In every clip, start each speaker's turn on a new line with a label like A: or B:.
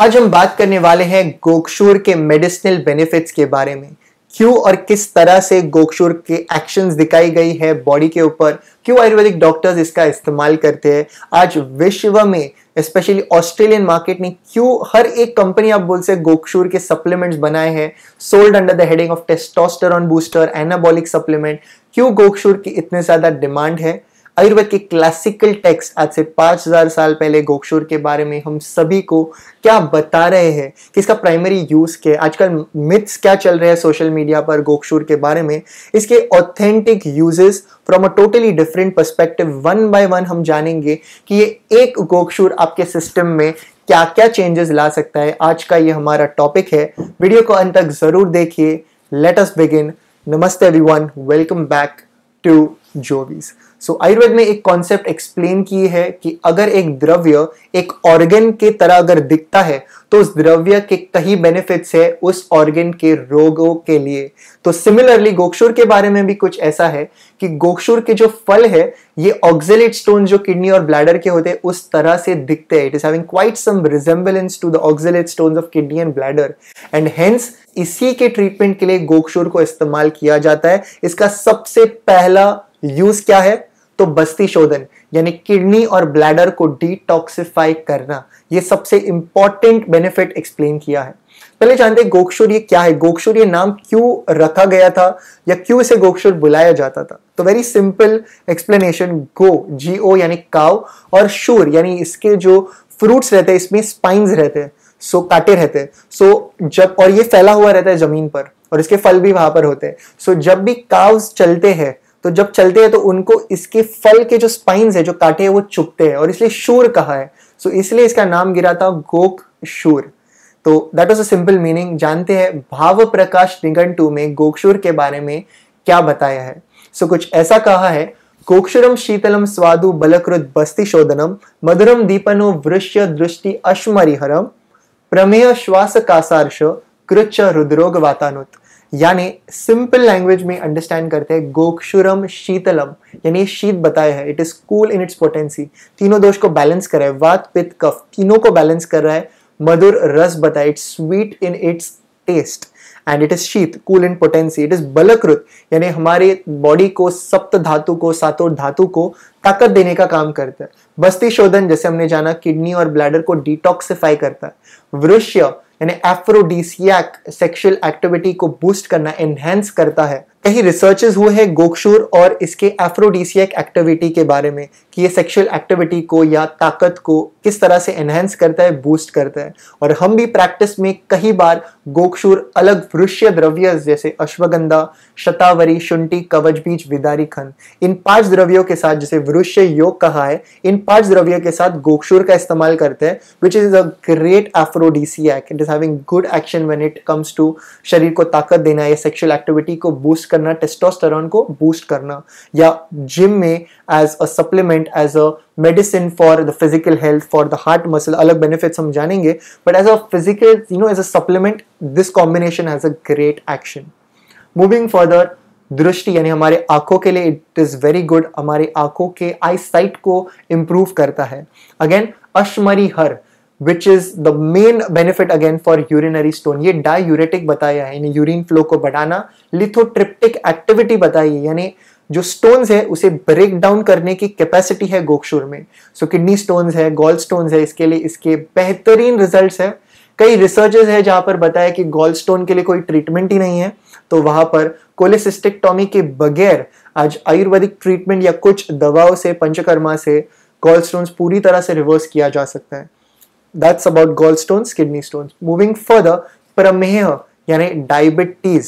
A: आज हम बात करने वाले हैं गोकशूर के मेडिसिनल बेनिफिट्स के बारे में क्यों और किस तरह से गोकशूर के एक्शंस दिखाई गई है बॉडी के ऊपर क्यों आयुर्वेदिक डॉक्टर्स इसका इस्तेमाल करते हैं आज विश्व में स्पेशली ऑस्ट्रेलियन मार्केट ने क्यों हर एक कंपनी आप बोल से गोकशूर के सप्लीमेंट्स बनाए हैं sold under the heading of testosterone booster anabolic supplement क्यों गोकशूर की इतने ज़्यादा डिमांड है आयुर्वेद के क्लासिकल टेक्स्ट आज से 5000 साल पहले गोक्षुर के बारे में हम सभी को क्या बता रहे हैं कि इसका प्राइमरी यूज क्या है आजकल मिथ्स क्या चल रहे हैं सोशल मीडिया पर गोक्षुर के बारे में इसके authentic uses from a totally different perspective one by one हम जानेंगे कि ये एक गोक्षुर आपके सिस्टम में क्या क्या चेंजेस ला सकता है आज का ये हमारा टॉपिक है वीडियो को अंत तक जरूर देखिए लेट अस बिगिन नमस्ते everyone welcome back to Jovees so so, Ayurveda ने एक कॉन्सेप्ट एक्सप्लेन की है कि अगर एक द्रव्य एक ऑर्गन के तरह अगर दिखता है तो उस द्रव्य के कई बेनिफिट्स है उस ऑर्गन के रोगों के लिए तो सिमिलरली गोक्षुर के बारे में भी कुछ ऐसा है कि गोक्षुर के जो फल है ये ऑक्सिलेट स्टोन जो किडनी और ब्लैडर के होते हैं उस तरह से दिखते हैं it is having quite some resemblance to the oxalate stone of kidney and bladder and hence इसी के ट्रीटमेंट के लिए गोक्षुर को इस्तेमाल किया जाता है इसका सबसे पहला यूज क्या है तो बस्ती शोधन यानी किडनी और ब्लैडर को डिटॉक्सिफाई करना ये सबसे इंपॉर्टेंट बेनिफिट एक्सप्लेन किया है पहले जानते हैं गोक्षुर ये क्या है गोक्षुर ये नाम क्यों रखा गया था या क्यों इसे गोक्षुर बुलाया जाता था तो very simple explanation go G O यानी काव और शूर यानी इसके जो फ्रूट्स रहते हैं इसमें स्पाइंस रहते हैं सो काटे रहते हैं सो जब और ये फैला हुआ रहता है जमीन पर और इसके फल भी वहां पर होते हैं सो जब भी काव चलते हैं तो जब चलते हैं तो उनको इसके फल के जो स्पाइन्स है जो काटे हैं वो चुपते हैं और इसलिए शूर कहा है सो इसलिए इसका नाम गिरा था गोक शूर तो that was a simple meaning जानते हैं भाव प्रकाश निगन टू में गोक्षुर के बारे में क्या बताया है सो so, कुछ ऐसा कहा है गोक्षुरम शीतलम स्वादु बलकृत बस्ति शोधनम मधुरम दीपनो वृश्य दृष्टि अश्मरिहरम प्रमेय श्वास कासार्श कृच रुद्रोग वातानुत सो यानी सिंपल लैंग्वेज में अंडरस्टैंड करते हैं गोक्षुरम शीतलम यानी शीत बताया है it is cool in its potency तीनों दोष को बैलेंस कर रहा है वात पित कफ तीनों को बैलेंस कर रहा है मधुर रस बताया it's sweet in its taste and it is शीत cool in potency it is बलकृत यानी हमारे बॉडी को सप्त धातु को सातों धातु को ताकत देने का काम करता है बस्ती शोधन जैसे हमने जाना किडनी और ब्लैडर को डिटॉक्सिफाई करता है वृक्ष्य यानी एफ्रोडीसियाक सेक्सुअल एक्टिविटी को बूस्ट करना एनहेंस करता है कहीं रिसर्चेस हुए हैं गोकशोर और इसके एफ्रोडीसियक एक्टिविटी के बारे में कि ये सेक्सुअल एक्टिविटी को या ताकत को किस तरह से एनहेंस करता है बूस्ट करता है और हम भी प्रैक्टिस में कई बार गोकशोर अलग वृक्ष द्रव्य जैसे अश्वगंधा शतावरी शुंटी कवच बीज विदारी खन इन पांच द्रव्यों के साथ जैसे वृक्ष योग कहा है इन पांच द्रव्यों के साथ गोकशोर का इस्तेमाल करते हैं which is a great aphrodisiac it is having good action when it comes to शरीर को ताकत देना या सेक्सुअल एक्टिविटी को बूस्ट करना टेस्टोस्टेरोन को बूस्ट करना या जिम में as a supplement as a medicine for the physical health for the heart muscle अलग बेनिफिट्स हम जानेंगे but as a physical you know as a supplement this combination has a great action moving further दृष्टि यानी हमारे आंखों के लिए it is very good हमारे आंखों के आई साइट को इम्प्रूव करता है अगेन अश्मरी हर which is the main benefit again for urinary stone ये डायूरेटिक बताया है यानी यूरिन फ्लो को बढ़ाना लिथोट्रिप्टिक एक्टिविटी बताई है यानी जो स्टोन्स है उसे ब्रेक डाउन करने की कैपेसिटी है गोक्षुर में सो किडनी स्टोन्स है गॉल स्टोन्स है इसके लिए इसके बेहतरीन रिजल्ट है कई रिसर्चेस है जहां पर बताया कि गॉल स्टोन के लिए कोई ट्रीटमेंट ही नहीं है तो वहां पर कोलेसिस्टिकटॉमी के बगैर आज आयुर्वेदिक ट्रीटमेंट या कुछ दवाओं से पंचकर्मा से गॉल स्टोन्स पूरी तरह से रिवर्स किया जा सकता है That's about gallstones, kidney stones. Moving further, प्रमेह यानी डायबिटीज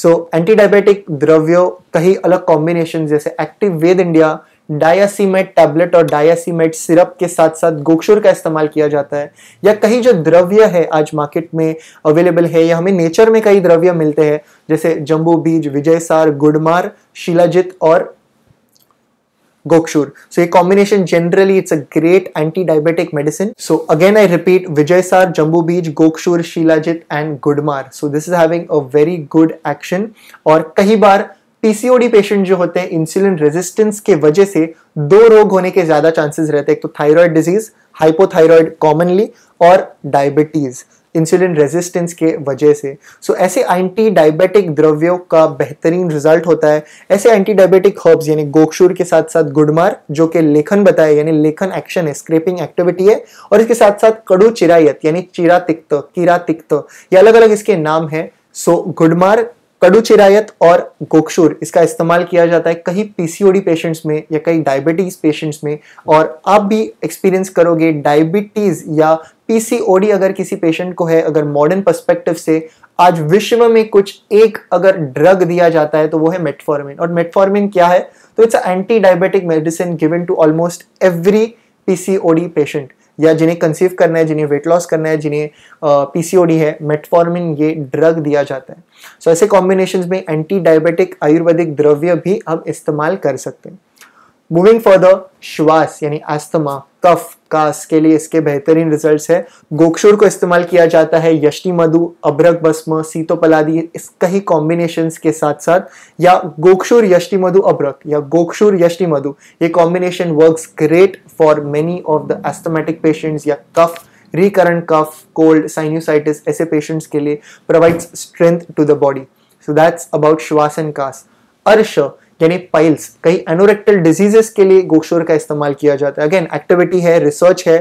A: सो एंटी डायबिटिक द्रव्यों कई अलग कॉम्बिनेशन जैसे एक्टिव वेद इंडिया डायासीमेट टैबलेट और डायासीमेट सिरप के साथ साथ गोक्षुर का इस्तेमाल किया जाता है या कहीं जो द्रव्य है आज मार्केट में अवेलेबल है या हमें नेचर में कई द्रव्य मिलते हैं जैसे जम्बू बीज विजयसार गुडमार शिलाजित और Gokshur. So a combination generally it's a great anti-diabetic medicine. So again I repeat Vijaysar, Jambu Beej, Gokshur, Shilajit and Gudmar. So this is having a very good action और कई बार पीसीओडी पेशेंट जो होते हैं insulin resistance के वजह से दो रोग होने के ज्यादा चांसेस रहते हैं एक तो थायराइड डिजीज हाइपोथायराइड कॉमनली और डायबिटीज़ इंसुलिन रेजिस्टेंस के वजह से सो so, ऐसे एंटी डायबिटिक द्रव्यों का बेहतरीन रिजल्ट होता है ऐसे एंटी डायबिटिक हर्ब्स यानी गोक्षूर के साथ साथ गुडमार जो कि लेखन बताए यानी लेखन एक्शन है स्क्रेपिंग एक्टिविटी है और इसके साथ साथ कड़ू चिरायत यानी चिरा तिक्त कीरा तिक्त ये अलग अलग इसके नाम है सो so, गुडमार कड़ुचिरायत और गोक्षुर इसका इस्तेमाल किया जाता है कहीं पीसीओडी पेशेंट्स में या कहीं डायबिटीज पेशेंट्स में और आप भी एक्सपीरियंस करोगे डायबिटीज या पीसीओडी अगर किसी पेशेंट को है अगर मॉडर्न पर्सपेक्टिव से आज विश्व में कुछ एक अगर ड्रग दिया जाता है तो वो है मेटफॉर्मिन और मेटफॉर्मिन क्या है तो it's anti diabetic medicine given to almost every PCOD patient या जिन्हें कंसीव करना है जिन्हें वेट लॉस करना है जिन्हें पीसीओडी uh, है मेटफॉर्मिन ये ड्रग दिया जाता है सो so, ऐसे कॉम्बिनेशन में एंटी डायबिटिक आयुर्वेदिक द्रव्य भी हम इस्तेमाल कर सकते हैं मूविंग फर्दर श्वास यानी आस्थमा कफ कास के लिए इसके बेहतरीन रिजल्ट्स है गोक्षुर को इस्तेमाल किया जाता है यष्टि मधु अभ्रक भस्म सीतोपलादी इस कई कॉम्बिनेशन के साथ साथ या गोक्षुर यष्टि मधु अभ्रक या गोक्षुर यष्टि मधु ये combination work great for many of the asthmatic patients या कफ रिकरण कफ कोल्ड साइन्यूसाइटिस ऐसे पेशेंट्स के लिए provides strength to the body so that's about श्वास एंड कास अर्श यानी पाइल्स कई एनोरेक्टल डिजीजेस के लिए गोक्शोर का इस्तेमाल किया जाता है अगेन एक्टिविटी है रिसर्च है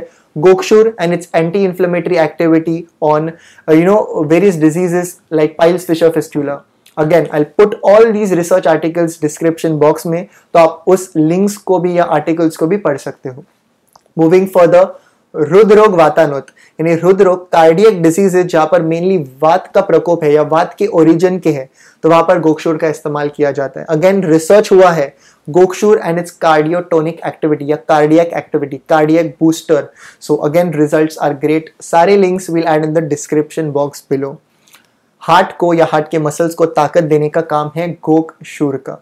A: गोक्शोर and its anti inflammatory activity on you know various diseases like piles fissure fistula again I put all these research articles description box में तो आप उस लिंक्स को भी या आर्टिकल्स को भी पढ़ सकते हो मूविंग फर्दर हृदय रोग वातानुत यानी हृदय रोग कार्डियक डिसीज है जहां पर मेनली वात का प्रकोप है या वात के ओरिजिन के है तो वहां पर गोक्षूर का इस्तेमाल किया जाता है अगेन रिसर्च हुआ है गोक्षूर एंड इट्स कार्डियोटोनिक एक्टिविटी या cardiac activity cardiac booster so again result are great सारे links will add in the description box below heart को या हार्ट के मसल्स को ताकत देने का काम है गोक शूर का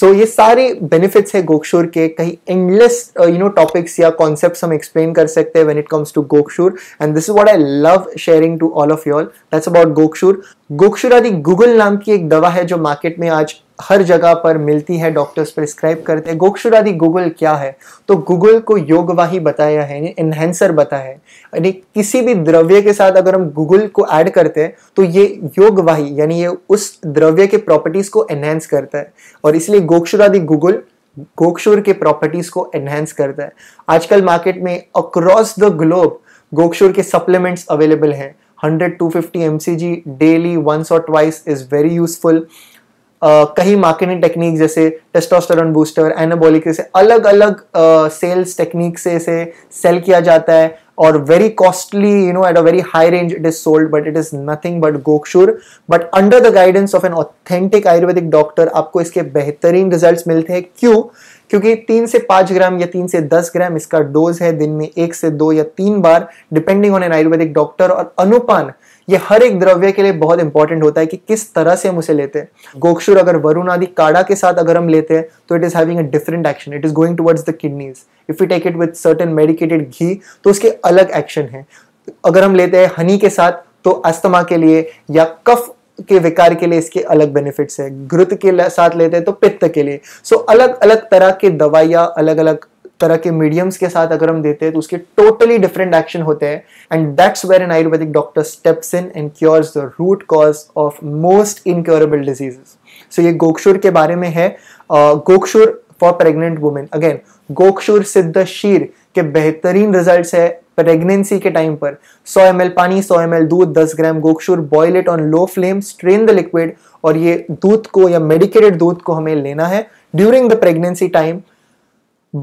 A: सो ये सारे बेनिफिट्स है गोकशोर के कहीं एंडलेस यू नो टॉपिक्स या कॉन्सेप्ट हम एक्सप्लेन कर सकते हैं वेन इट कम्स टू गोकशोर and this is what I love sharing to all of your that's about गोकशोर आदि गूगल नाम की एक दवा है जो मार्केट में आज हर जगह पर मिलती है डॉक्टर्स प्रिस्क्राइब करते हैं गोक्षुरादि गूगल क्या है तो गूगल को योगवाही बताया है एनहेंसर बताया है यानी किसी भी द्रव्य के साथ अगर हम गूगल को ऐड करते हैं तो ये योगवाही यानी ये उस द्रव्य के प्रॉपर्टीज को एनहेंस करता है और इसलिए गोक्षुरादि गूगल गोक्षुर के प्रॉपर्टीज को एनहेंस करता है आजकल मार्केट में अक्रॉस द ग्लोब गोक्षुर के सप्लीमेंट्स अवेलेबल हैं 100 250 mcg daily once or twice is very useful कहीं मार्केटिंग टेक्निक जैसे टेस्टोस्टेरोन बूस्टर एनाबॉलिक जैसे अलग अलग सेल्स टेक्निक से इसे सेल किया जाता है और very costly you know at a very high range it is sold but it is nothing but गोकशूर but under the guidance of an authentic Ayurvedic doctor आपको इसके बेहतरीन रिजल्ट मिलते हैं क्यों क्योंकि तीन से पांच ग्राम या तीन से दस ग्राम इसका डोज है दिन में एक से दो या तीन बार depending on an Ayurvedic doctor और अनुपान ये हर एक द्रव्य के लिए बहुत इंपॉर्टेंट होता है कि किस तरह से हम उसे लेते हैं गोक्षुर अगर वरुण आदि काढ़ा के साथ अगर हम लेते हैं तो it is having a different action it is going towards the kidneys if you take it with certain medicated ghee तो उसके अलग एक्शन है अगर हम लेते हैं हनी के साथ तो अस्थमा के लिए या कफ के विकार के लिए इसके अलग बेनिफिट्स है घृत के साथ लेते हैं तो पित्त के लिए सो so, अलग अलग तरह के दवाइयाँ अलग अलग तरह के मीडियम्स के साथ अगर हम देते हैं तो उसके टोटली डिफरेंट एक्शन होते हैं and that's where an Ayurvedic doctor steps in and cures the root cause of most incurable diseases so ये गोक्षुर के बारे में है गोक्षुर फॉर प्रेग्नेंट वुमेन अगेन गोक्षुर सिद्ध शीर के बेहतरीन रिजल्ट है प्रेगनेंसी के टाइम पर 100 एम पानी 100 एम दूध 10 ग्राम गोक्षुर boil it on low flame strain the liquid और ये दूध को या मेडिकेटेड दूध को हमें लेना है during the pregnancy time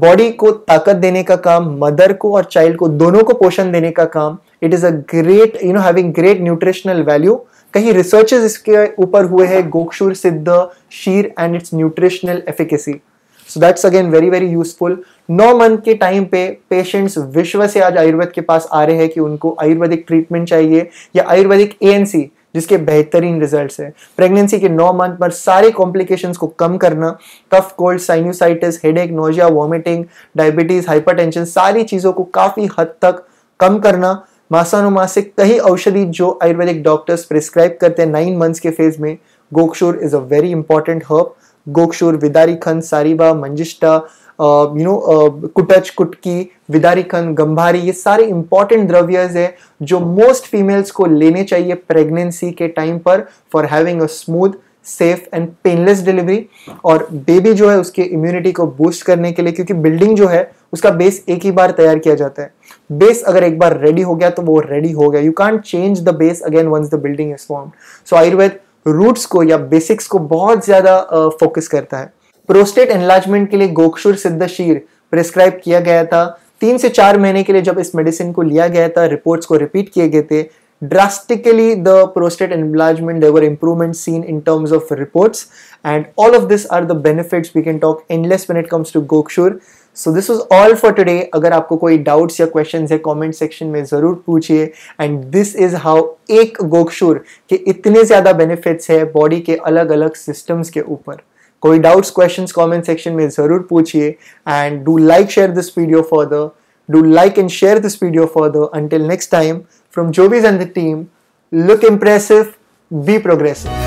A: body को ताकत देने का काम मदर को और चाइल्ड को दोनों को पोषण देने का काम it is a great you know having great nutritional value कहीं रिसर्चेस इसके ऊपर हुए हैं गोक्षुर सिद्ध शीर and its nutritional efficacy so that's again very very useful नौ मंथ के टाइम पे पेशेंट्स विश्व से आज आयुर्वेद के पास आ रहे हैं कि उनको आयुर्वेदिक ट्रीटमेंट चाहिए या आयुर्वेदिक एएनसी जिसके बेहतरीन रिजल्ट हैं प्रेगनेंसी के नौ मंथ पर सारे कॉम्प्लिकेशन को कम करना cough cold sinusitis headache nausea vomiting diabetes hypertension सारी चीज़ों को काफ़ी हद तक कम करना मासानुमासिक से कई औषधि जो आयुर्वेदिक डॉक्टर्स प्रिस्क्राइब करते हैं नाइन मंथ्स के फेज में गोक्षुर is a very important herb गोक्षूर विदारी खंड सारीबा मंजिष्टा यू नो कुटच कुटकी विदारिकन गंभारी ये सारे इंपॉर्टेंट द्रव्यज है जो मोस्ट फीमेल्स को लेने चाहिए प्रेगनेंसी के टाइम पर for having a smooth safe and painless delivery और बेबी जो है उसके इम्यूनिटी को बूस्ट करने के लिए क्योंकि बिल्डिंग जो है उसका बेस एक ही बार तैयार किया जाता है बेस अगर एक बार रेडी हो गया तो वो रेडी हो गया you can't change the base again once the building is form so Ayurveda roots को या बेसिक्स को बहुत ज़्यादा फोकस करता है प्रोस्टेट एनलार्जमेंट के लिए गोक्षुर सिद्धशीर प्रिस्क्राइब किया गया था तीन से चार महीने के लिए जब इस मेडिसिन को लिया गया था रिपोर्ट्स को रिपीट किए गए थे drastically the prostate enlargement there were improvement seen in terms of reports and all of this are the benefits we can talk talk endless when it comes to so this was all for today अगर आपको कोई doubts या question है comment section में ज़रूर पूछिए and this is how एक गोक्षुर के इतने ज़्यादा बेनिफिट्स है बॉडी के अलग अलग सिस्टम्स के ऊपर कोई डाउट्स क्वेश्चंस कमेंट सेक्शन में ज़रूर पूछिए and do like share this video further do like and share this video further until next time from जोबीज and the team look impressive be progressive